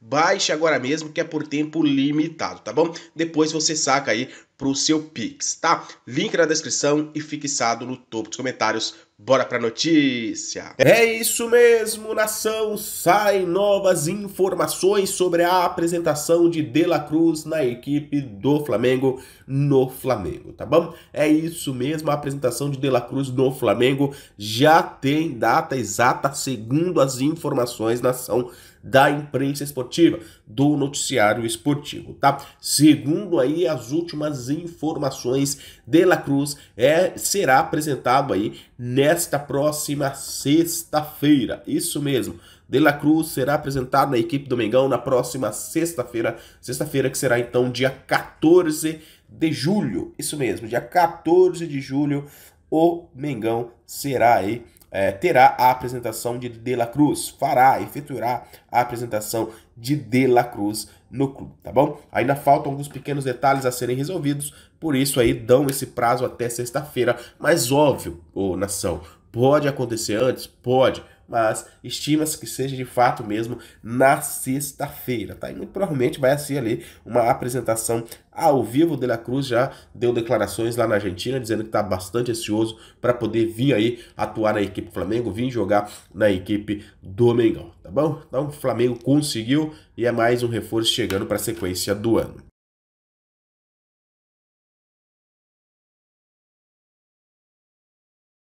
Baixe agora mesmo que é por tempo limitado, tá bom? Depois você saca aí pro seu Pix, tá? Link na descrição e fixado no topo dos comentários. Bora pra notícia! É isso mesmo, nação! Saem novas informações sobre a apresentação de De La Cruz na equipe do Flamengo no Flamengo, tá bom? É isso mesmo, a apresentação de De La Cruz no Flamengo já tem data exata, segundo as informações, nação. Na da imprensa esportiva, do noticiário esportivo, tá? Segundo aí as últimas informações, De La Cruz é, será apresentado aí nesta próxima sexta-feira. Isso mesmo. De La Cruz será apresentado na equipe do Mengão na próxima sexta-feira, sexta-feira que será então dia 14 de julho. Isso mesmo, dia 14 de julho o Mengão será aí é, terá a apresentação de De La Cruz, fará, efetuará a apresentação de De La Cruz no clube, tá bom? Ainda faltam alguns pequenos detalhes a serem resolvidos, por isso aí dão esse prazo até sexta-feira, mas óbvio, ô nação, pode acontecer antes? Pode, mas estima-se que seja de fato mesmo na sexta-feira, tá? E muito provavelmente vai ser ali uma apresentação ao vivo. O De La Cruz já deu declarações lá na Argentina, dizendo que está bastante ansioso para poder vir aí atuar na equipe Flamengo, vir jogar na equipe do Mengão, tá bom? Então o Flamengo conseguiu e é mais um reforço chegando para a sequência do ano.